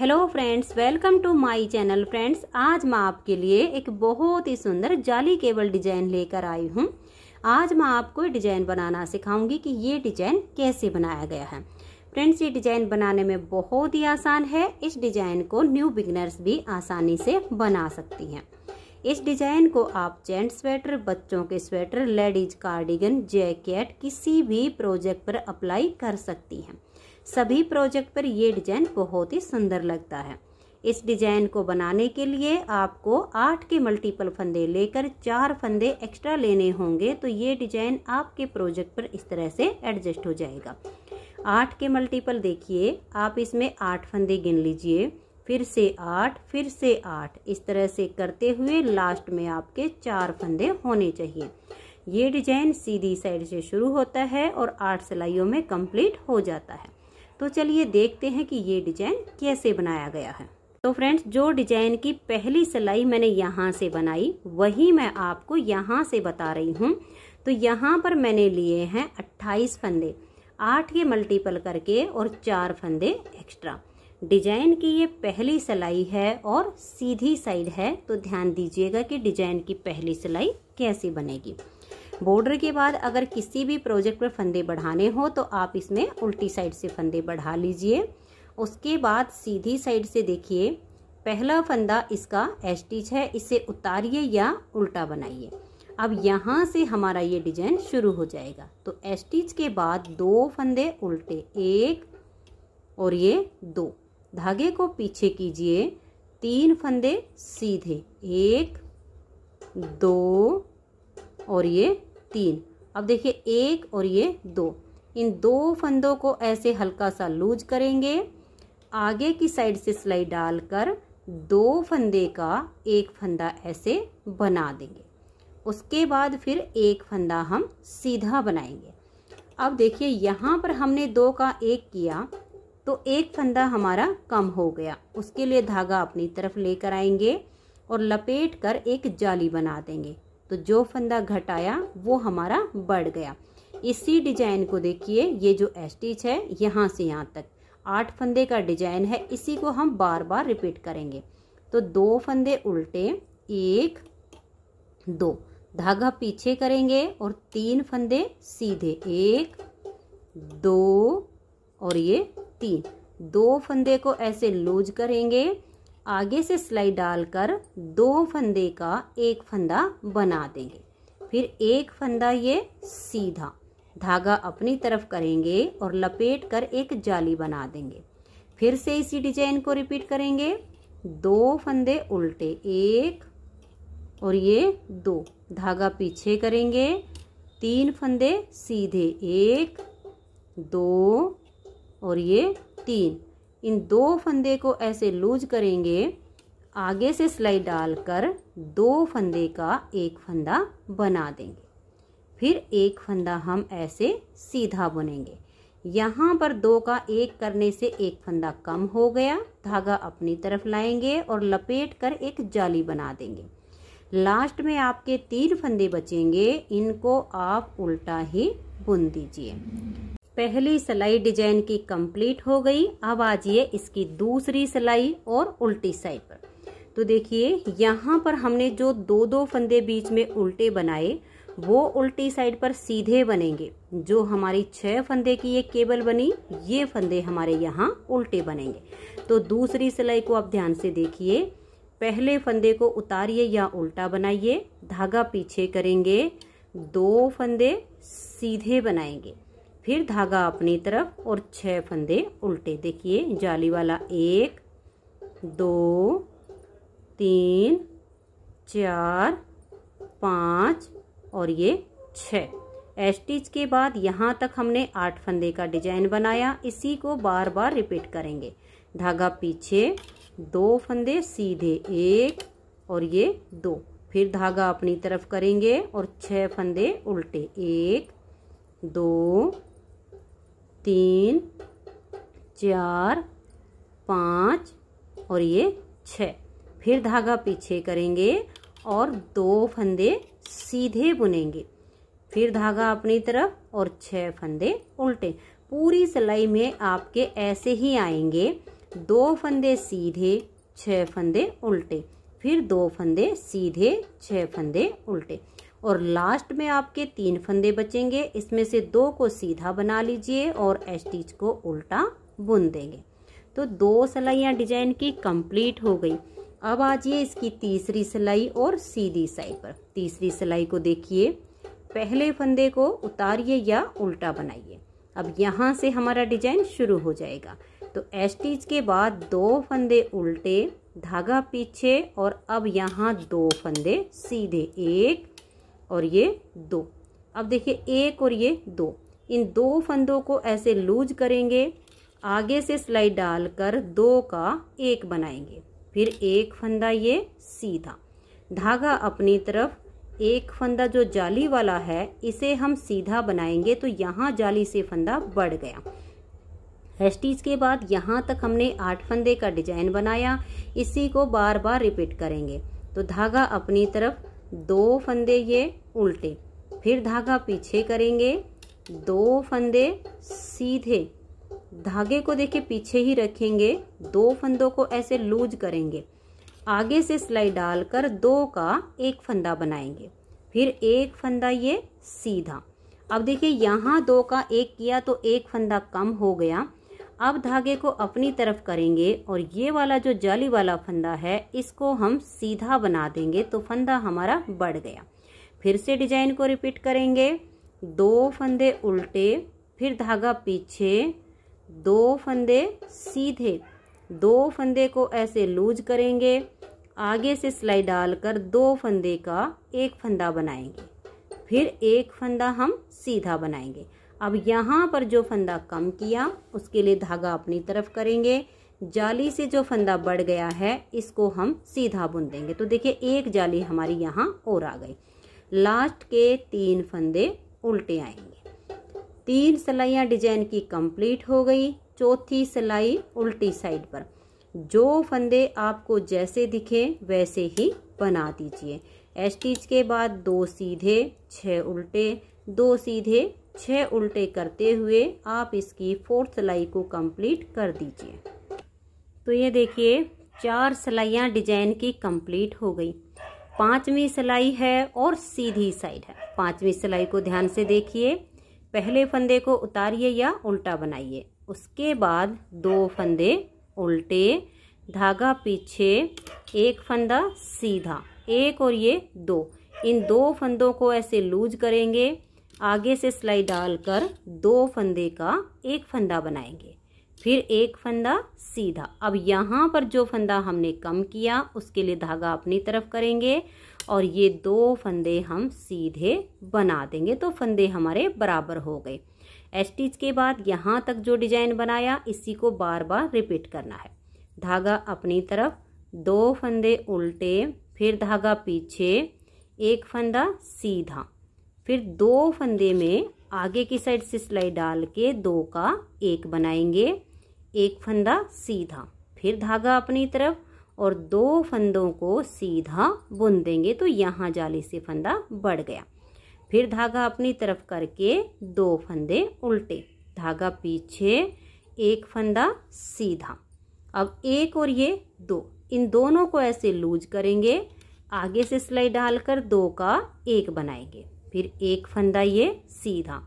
hello friends welcome to my channel friends आज मैं आपके लिए एक बहुत ही सुंदर जाली केबल डिजाइन लेकर आई हूँ आज मैं आपको डिजाइन बनाना सिखाऊंगी कि ये डिजाइन कैसे बनाया गया है फ्रेंड्स ये डिजाइन बनाने में बहुत ही आसान है इस डिजाइन को न्यू बिगनर्स भी आसानी से बना सकती हैं इस डिजाइन को आप जेंट्स स्वेटर बच्चों के स्वेटर लेडीज कार्डिगन जैकेट किसी भी प्रोजेक्ट पर अप्लाई कर सकती हैं सभी प्रोजेक्ट पर ये डिजाइन बहुत ही सुंदर लगता है इस डिजाइन को बनाने के लिए आपको आठ के मल्टीपल फंदे लेकर चार फंदे एक्स्ट्रा लेने होंगे तो ये डिजाइन आपके प्रोजेक्ट पर इस तरह से एडजस्ट हो जाएगा आठ के मल्टीपल देखिए आप इसमें आठ फंदे गिन लीजिए फिर से आठ फिर से आठ इस तरह से करते हुए लास्ट में आपके चार फंदे होने चाहिए ये डिजाइन सीधी साइड से शुरू होता है और आठ सिलाइयों में कंप्लीट हो जाता है तो चलिए देखते हैं कि ये डिजाइन कैसे बनाया गया है तो फ्रेंड्स जो डिजाइन की पहली सिलाई मैंने यहाँ से बनाई वही मैं आपको यहाँ से बता रही हूँ तो यहाँ पर मैंने लिए हैं 28 फंदे आठ के मल्टीपल करके और चार फंदे एक्स्ट्रा डिजाइन की ये पहली सिलाई है और सीधी साइड है तो ध्यान दीजिएगा कि डिजाइन की पहली सिलाई कैसे बनेगी बॉर्डर के बाद अगर किसी भी प्रोजेक्ट पर फंदे बढ़ाने हो तो आप इसमें उल्टी साइड से फंदे बढ़ा लीजिए उसके बाद सीधी साइड से देखिए पहला फंदा इसका एस्टिच है इसे उतारिए या उल्टा बनाइए अब यहाँ से हमारा ये डिजाइन शुरू हो जाएगा तो एस्टिच के बाद दो फंदे उल्टे एक और ये दो धागे को पीछे कीजिए तीन फंदे सीधे एक दो और ये तीन अब देखिए एक और ये दो इन दो फंदों को ऐसे हल्का सा लूज करेंगे आगे की साइड से सिलाई डालकर दो फंदे का एक फंदा ऐसे बना देंगे उसके बाद फिर एक फंदा हम सीधा बनाएंगे अब देखिए यहाँ पर हमने दो का एक किया तो एक फंदा हमारा कम हो गया उसके लिए धागा अपनी तरफ लेकर आएंगे और लपेट कर एक जाली बना देंगे तो जो फंदा घटाया वो हमारा बढ़ गया इसी डिजाइन को देखिए ये जो एस्टिच है यहाँ से यहाँ तक आठ फंदे का डिजाइन है इसी को हम बार बार रिपीट करेंगे तो दो फंदे उल्टे एक दो धागा पीछे करेंगे और तीन फंदे सीधे एक दो और ये तीन दो फंदे को ऐसे लूज करेंगे आगे से सिलाई डालकर दो फंदे का एक फंदा बना देंगे फिर एक फंदा ये सीधा धागा अपनी तरफ करेंगे और लपेट कर एक जाली बना देंगे फिर से इसी डिजाइन को रिपीट करेंगे दो फंदे उल्टे एक और ये दो धागा पीछे करेंगे तीन फंदे सीधे एक दो और ये तीन इन दो फंदे को ऐसे लूज करेंगे आगे से सिलाई डालकर दो फंदे का एक फंदा बना देंगे फिर एक फंदा हम ऐसे सीधा बुनेंगे यहाँ पर दो का एक करने से एक फंदा कम हो गया धागा अपनी तरफ लाएंगे और लपेट कर एक जाली बना देंगे लास्ट में आपके तीन फंदे बचेंगे इनको आप उल्टा ही बुन दीजिए पहली सिलाई डिजाइन की कंप्लीट हो गई अब आ जाइए इसकी दूसरी सिलाई और उल्टी साइड पर तो देखिए यहाँ पर हमने जो दो दो फंदे बीच में उल्टे बनाए वो उल्टी साइड पर सीधे बनेंगे जो हमारी छह फंदे की ये केबल बनी ये फंदे हमारे यहाँ उल्टे बनेंगे तो दूसरी सिलाई को आप ध्यान से देखिए पहले फंदे को उतारिए या उल्टा बनाइए धागा पीछे करेंगे दो फंदे सीधे बनाएंगे फिर धागा अपनी तरफ और छह फंदे उल्टे देखिए जाली वाला एक दो तीन चार पाँच और ये छ एस्टिच के बाद यहाँ तक हमने आठ फंदे का डिजाइन बनाया इसी को बार बार रिपीट करेंगे धागा पीछे दो फंदे सीधे एक और ये दो फिर धागा अपनी तरफ करेंगे और छः फंदे उल्टे एक दो तीन चार पाँच और ये छ फिर धागा पीछे करेंगे और दो फंदे सीधे बुनेंगे फिर धागा अपनी तरफ और छह फंदे उल्टे पूरी सिलाई में आपके ऐसे ही आएंगे दो फंदे सीधे छह फंदे उल्टे फिर दो फंदे सीधे छह फंदे उल्टे और लास्ट में आपके तीन फंदे बचेंगे इसमें से दो को सीधा बना लीजिए और एस्टिच को उल्टा बुन देंगे तो दो सिलाइयाँ डिजाइन की कंप्लीट हो गई अब आ जाइए इसकी तीसरी सिलाई और सीधी साइड पर तीसरी सिलाई को देखिए पहले फंदे को उतारिए या उल्टा बनाइए अब यहाँ से हमारा डिजाइन शुरू हो जाएगा तो एस्टिच के बाद दो फंदे उल्टे धागा पीछे और अब यहाँ दो फंदे सीधे एक और ये दो अब देखिए एक और ये दो इन दो फंदों को ऐसे लूज करेंगे आगे से सिलाई डालकर दो का एक बनाएंगे फिर एक फंदा ये सीधा धागा अपनी तरफ एक फंदा जो जाली वाला है इसे हम सीधा बनाएंगे तो यहाँ जाली से फंदा बढ़ गया हेस्टीज के बाद यहाँ तक हमने आठ फंदे का डिजाइन बनाया इसी को बार बार रिपीट करेंगे तो धागा अपनी तरफ दो फंदे ये उल्टे फिर धागा पीछे करेंगे दो फंदे सीधे धागे को देखिए पीछे ही रखेंगे दो फंदों को ऐसे लूज करेंगे आगे से सिलाई डालकर दो का एक फंदा बनाएंगे फिर एक फंदा ये सीधा अब देखिए यहाँ दो का एक किया तो एक फंदा कम हो गया अब धागे को अपनी तरफ करेंगे और ये वाला जो जाली वाला फंदा है इसको हम सीधा बना देंगे तो फंदा हमारा बढ़ गया फिर से डिजाइन को रिपीट करेंगे दो फंदे उल्टे फिर धागा पीछे दो फंदे सीधे दो फंदे को ऐसे लूज करेंगे आगे से सिलाई डालकर दो फंदे का एक फंदा बनाएंगे फिर एक फंदा हम सीधा बनाएंगे अब यहाँ पर जो फंदा कम किया उसके लिए धागा अपनी तरफ करेंगे जाली से जो फंदा बढ़ गया है इसको हम सीधा बुन देंगे तो देखिए एक जाली हमारी यहाँ और आ गई लास्ट के तीन फंदे उल्टे आएंगे तीन सिलाइयाँ डिजाइन की कंप्लीट हो गई चौथी सिलाई उल्टी साइड पर जो फंदे आपको जैसे दिखे वैसे ही बना दीजिए एस्टिच के बाद दो सीधे छः उल्टे दो सीधे छः उल्टे करते हुए आप इसकी फोर्थ सिलाई को कंप्लीट कर दीजिए तो ये देखिए चार सिलाइयाँ डिजाइन की कंप्लीट हो गई पांचवी सिलाई है और सीधी साइड है पांचवी सिलाई को ध्यान से देखिए पहले फंदे को उतारिए या उल्टा बनाइए उसके बाद दो फंदे उल्टे धागा पीछे एक फंदा सीधा एक और ये दो इन दो फंदों को ऐसे लूज करेंगे आगे से सिलाई डालकर दो फंदे का एक फंदा बनाएंगे फिर एक फंदा सीधा अब यहाँ पर जो फंदा हमने कम किया उसके लिए धागा अपनी तरफ करेंगे और ये दो फंदे हम सीधे बना देंगे तो फंदे हमारे बराबर हो गए स्टिच के बाद यहाँ तक जो डिजाइन बनाया इसी को बार बार रिपीट करना है धागा अपनी तरफ दो फंदे उल्टे फिर धागा पीछे एक फंदा सीधा फिर दो फंदे में आगे की साइड से सिलाई डाल के दो का एक बनाएंगे एक फंदा सीधा फिर धागा अपनी तरफ और दो फंदों को सीधा बुन देंगे तो यहाँ जाली से फंदा बढ़ गया फिर धागा अपनी तरफ करके दो फंदे उल्टे धागा पीछे एक फंदा सीधा अब एक और ये दो इन दोनों को ऐसे लूज करेंगे आगे से सिलाई डालकर दो का एक बनाएंगे फिर एक फंदा ये सीधा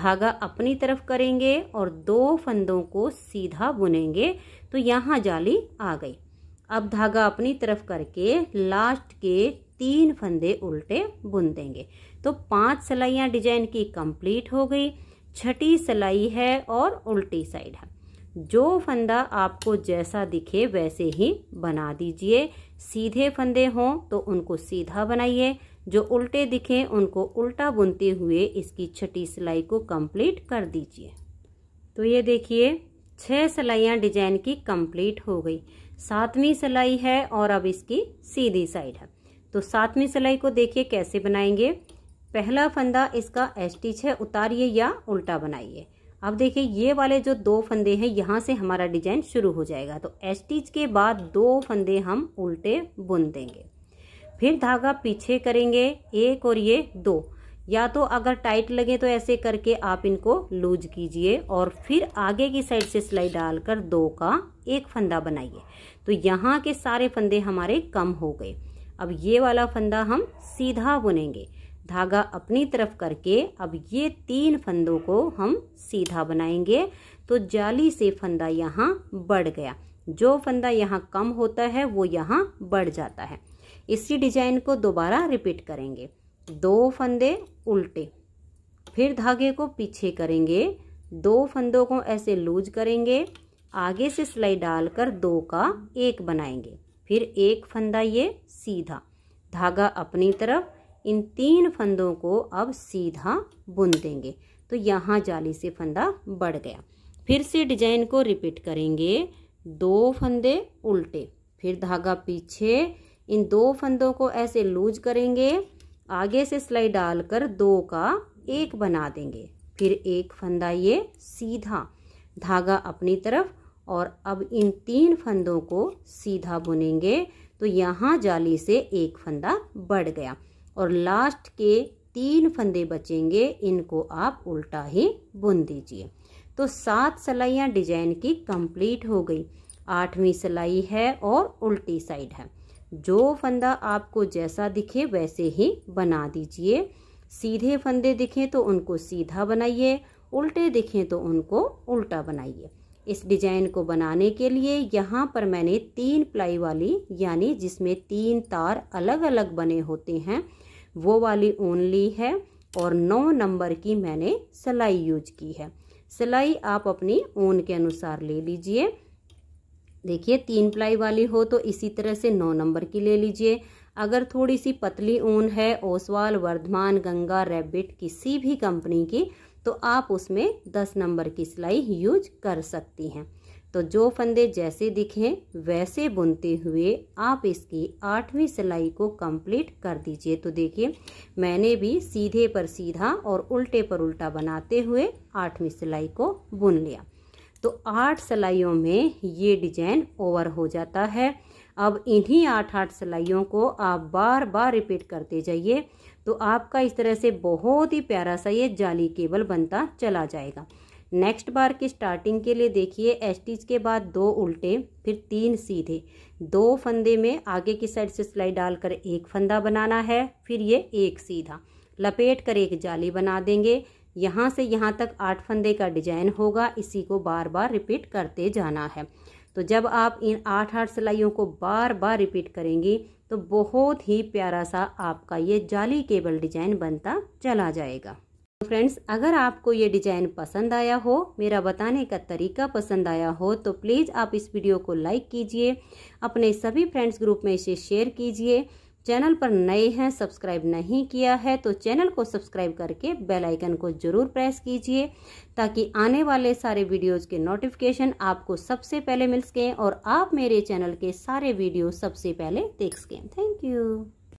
धागा अपनी तरफ करेंगे और दो फंदों को सीधा बुनेंगे तो यहाँ जाली आ गई अब धागा अपनी तरफ करके लास्ट के तीन फंदे उल्टे बुन देंगे तो पांच सिलाइयाँ डिजाइन की कंप्लीट हो गई छठी सिलाई है और उल्टी साइड है जो फंदा आपको जैसा दिखे वैसे ही बना दीजिए सीधे फंदे हों तो उनको सीधा बनाइए जो उल्टे दिखें उनको उल्टा बुनते हुए इसकी छठी सिलाई को कंप्लीट कर दीजिए तो ये देखिए छह सिलाइयाँ डिजाइन की कंप्लीट हो गई सातवीं सिलाई है और अब इसकी सीधी साइड है तो सातवीं सिलाई को देखिए कैसे बनाएंगे पहला फंदा इसका एस्टिच है उतारिए या उल्टा बनाइए अब देखिए ये वाले जो दो फंदे हैं यहाँ से हमारा डिजाइन शुरू हो जाएगा तो एस्टिच के बाद दो फंदे हम उल्टे बुन देंगे फिर धागा पीछे करेंगे एक और ये दो या तो अगर टाइट लगे तो ऐसे करके आप इनको लूज कीजिए और फिर आगे की साइड से सिलाई डालकर दो का एक फंदा बनाइए तो यहाँ के सारे फंदे हमारे कम हो गए अब ये वाला फंदा हम सीधा बुनेंगे धागा अपनी तरफ करके अब ये तीन फंदों को हम सीधा बनाएंगे तो जाली से फंदा यहाँ बढ़ गया जो फंदा यहाँ कम होता है वो यहाँ बढ़ जाता है इसी डिजाइन को दोबारा रिपीट करेंगे दो फंदे उल्टे फिर धागे को पीछे करेंगे दो फंदों को ऐसे लूज करेंगे आगे से सिलाई डालकर दो का एक बनाएंगे फिर एक फंदा ये सीधा धागा अपनी तरफ इन तीन फंदों को अब सीधा बुन देंगे तो यहाँ जाली से फंदा बढ़ गया फिर से डिजाइन को रिपीट करेंगे दो फंदे उल्टे फिर धागा पीछे इन दो फंदों को ऐसे लूज करेंगे आगे से सिलाई डालकर दो का एक बना देंगे फिर एक फंदा ये सीधा धागा अपनी तरफ और अब इन तीन फंदों को सीधा बुनेंगे तो यहाँ जाली से एक फंदा बढ़ गया और लास्ट के तीन फंदे बचेंगे इनको आप उल्टा ही बुन दीजिए तो सात सिलाइयाँ डिजाइन की कंप्लीट हो गई आठवीं सिलाई है और उल्टी साइड है जो फंदा आपको जैसा दिखे वैसे ही बना दीजिए सीधे फंदे दिखें तो उनको सीधा बनाइए उल्टे दिखें तो उनको उल्टा बनाइए इस डिजाइन को बनाने के लिए यहाँ पर मैंने तीन प्लाई वाली यानी जिसमें तीन तार अलग अलग बने होते हैं वो वाली ऊन ली है और नौ नंबर की मैंने सिलाई यूज की है सिलाई आप अपनी ऊन के अनुसार ले लीजिए देखिए तीन प्लाई वाली हो तो इसी तरह से नौ नंबर की ले लीजिए अगर थोड़ी सी पतली ऊन है ओसवाल वर्धमान गंगा रेबिट किसी भी कंपनी की तो आप उसमें दस नंबर की सिलाई यूज कर सकती हैं तो जो फंदे जैसे दिखें वैसे बुनते हुए आप इसकी आठवीं सिलाई को कंप्लीट कर दीजिए तो देखिए मैंने भी सीधे पर सीधा और उल्टे पर उल्टा बनाते हुए आठवीं सिलाई को बुन लिया तो आठ सिलाइयों में ये डिजाइन ओवर हो जाता है अब इन्हीं आठ आठ सिलाइयों को आप बार बार रिपीट करते जाइए तो आपका इस तरह से बहुत ही प्यारा सा ये जाली केबल बनता चला जाएगा नेक्स्ट बार की स्टार्टिंग के लिए देखिए एस्टिच के बाद दो उल्टे फिर तीन सीधे दो फंदे में आगे की साइड से सिलाई डालकर एक फंदा बनाना है फिर ये एक सीधा लपेट कर एक जाली बना देंगे यहाँ से यहाँ तक आठ फंदे का डिजाइन होगा इसी को बार बार रिपीट करते जाना है तो जब आप इन आठ आठ सिलाइयों को बार बार रिपीट करेंगी तो बहुत ही प्यारा सा आपका ये जाली केबल डिजाइन बनता चला जाएगा तो फ्रेंड्स अगर आपको ये डिज़ाइन पसंद आया हो मेरा बताने का तरीका पसंद आया हो तो प्लीज़ आप इस वीडियो को लाइक कीजिए अपने सभी फ्रेंड्स ग्रुप में इसे शेयर कीजिए चैनल पर नए हैं सब्सक्राइब नहीं किया है तो चैनल को सब्सक्राइब करके बेल आइकन को ज़रूर प्रेस कीजिए ताकि आने वाले सारे वीडियोस के नोटिफिकेशन आपको सबसे पहले मिल सकें और आप मेरे चैनल के सारे वीडियो सबसे पहले देख सकें थैंक यू